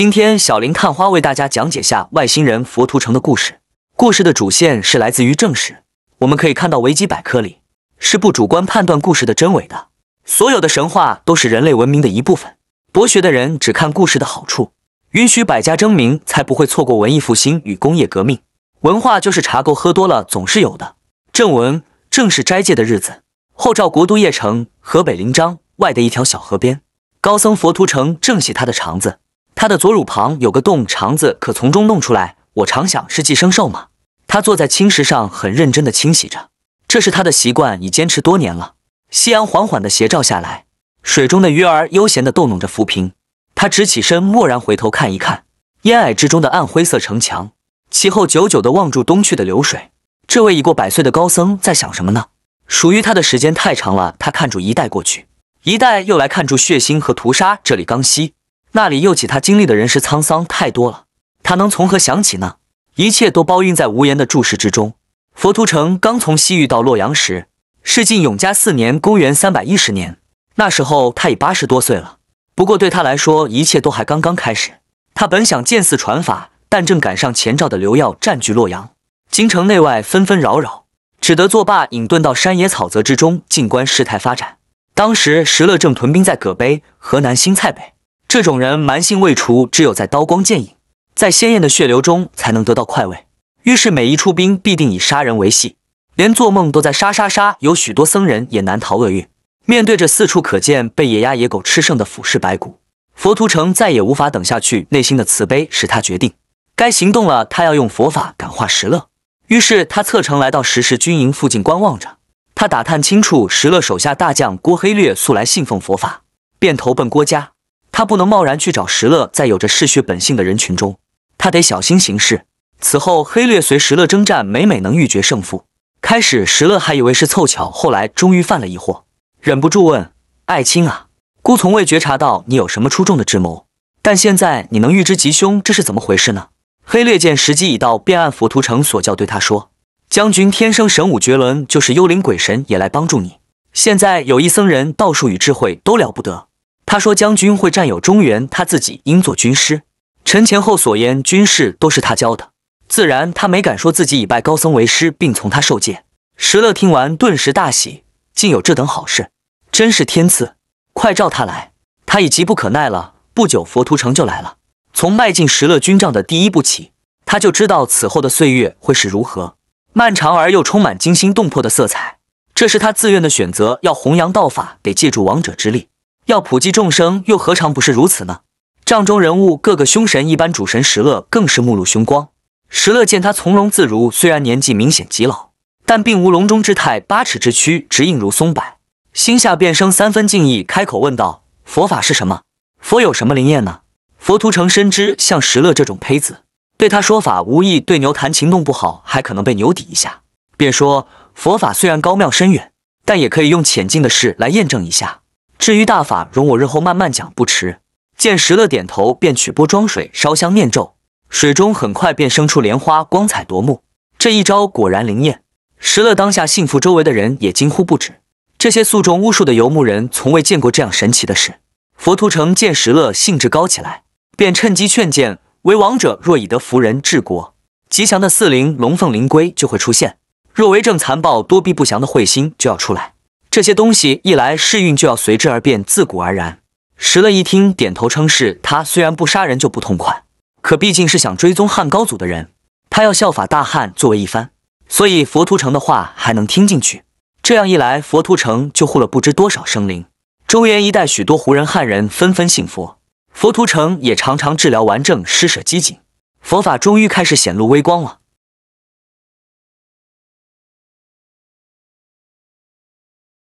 今天小林探花为大家讲解下外星人佛图城的故事。故事的主线是来自于正史，我们可以看到维基百科里是不主观判断故事的真伪的。所有的神话都是人类文明的一部分。博学的人只看故事的好处，允许百家争鸣，才不会错过文艺复兴与工业革命。文化就是茶垢喝多了总是有的。正文：正是斋戒的日子，后赵国都邺城河北临漳外的一条小河边，高僧佛图城正洗他的肠子。他的左乳旁有个洞，肠子可从中弄出来。我常想是寄生兽吗？他坐在青石上，很认真地清洗着，这是他的习惯，已坚持多年了。夕阳缓缓地斜照下来，水中的鱼儿悠闲地逗弄着浮萍。他直起身，蓦然回头看一看烟霭之中的暗灰色城墙，其后久久地望住东去的流水。这位已过百岁的高僧在想什么呢？属于他的时间太长了，他看住一代过去，一代又来看住血腥和屠杀。这里刚西。那里又起他经历的人世沧桑太多了，他能从何想起呢？一切都包蕴在无言的注视之中。佛图澄刚从西域到洛阳时，是晋永嘉四年，公元三百一十年。那时候他已八十多岁了，不过对他来说，一切都还刚刚开始。他本想见寺传法，但正赶上前赵的刘耀占据洛阳，京城内外纷纷扰扰，只得作罢，隐遁到山野草泽之中，静观事态发展。当时石勒正屯兵在葛碑（河南新蔡北。这种人蛮性未除，只有在刀光剑影、在鲜艳的血流中才能得到快慰，于是每一出兵必定以杀人为戏，连做梦都在杀杀杀。有许多僧人也难逃厄运。面对着四处可见被野鸭野狗吃剩的腐尸白骨，佛图城再也无法等下去，内心的慈悲使他决定该行动了。他要用佛法感化石勒，于是他策程来到石氏军营附近观望着。他打探清楚石勒手下大将郭黑略素来信奉佛法，便投奔郭家。他不能贸然去找石勒，在有着嗜血本性的人群中，他得小心行事。此后，黑略随石勒征战，每每能预决胜负。开始，石勒还以为是凑巧，后来终于犯了疑惑，忍不住问：“爱卿啊，孤从未觉察到你有什么出众的智谋，但现在你能预知吉凶，这是怎么回事呢？”黑略见时机已到，便按佛图城所教对他说：“将军天生神武绝伦，就是幽灵鬼神也来帮助你。现在有一僧人，道术与智慧都了不得。”他说：“将军会占有中原，他自己应做军师。臣前后所言军事都是他教的，自然他没敢说自己已拜高僧为师，并从他受戒。”石勒听完，顿时大喜，竟有这等好事，真是天赐！快召他来，他已急不可耐了。不久，佛图城就来了。从迈进石勒军帐的第一步起，他就知道此后的岁月会是如何漫长而又充满惊心动魄的色彩。这是他自愿的选择，要弘扬道法，得借助王者之力。要普济众生，又何尝不是如此呢？帐中人物个个凶神一般，主神石勒更是目露凶光。石勒见他从容自如，虽然年纪明显极老，但并无隆中之态，八尺之躯直硬如松柏，心下便生三分敬意，开口问道：“佛法是什么？佛有什么灵验呢？”佛图澄深知，像石勒这种胚子，对他说法无意对牛弹琴，弄不好还可能被牛抵一下，便说：“佛法虽然高妙深远，但也可以用浅近的事来验证一下。”至于大法，容我日后慢慢讲不迟。见石勒点头，便取钵装水，烧香念咒，水中很快便生出莲花，光彩夺目。这一招果然灵验。石勒当下信服，周围的人也惊呼不止。这些宿众巫术的游牧人，从未见过这样神奇的事。佛图城见石勒兴致高起来，便趁机劝谏：为王者若以德服人治国，吉祥的四灵龙凤麟龟就会出现；若为政残暴多弊，不祥的彗星就要出来。这些东西一来世运就要随之而变，自古而然。石勒一听，点头称是。他虽然不杀人就不痛快，可毕竟是想追踪汉高祖的人，他要效法大汉，作为一番，所以佛图城的话还能听进去。这样一来，佛图城就护了不知多少生灵。中原一带许多胡人、汉人纷纷信佛，佛图城也常常治疗完症、施舍机警，佛法终于开始显露微光了。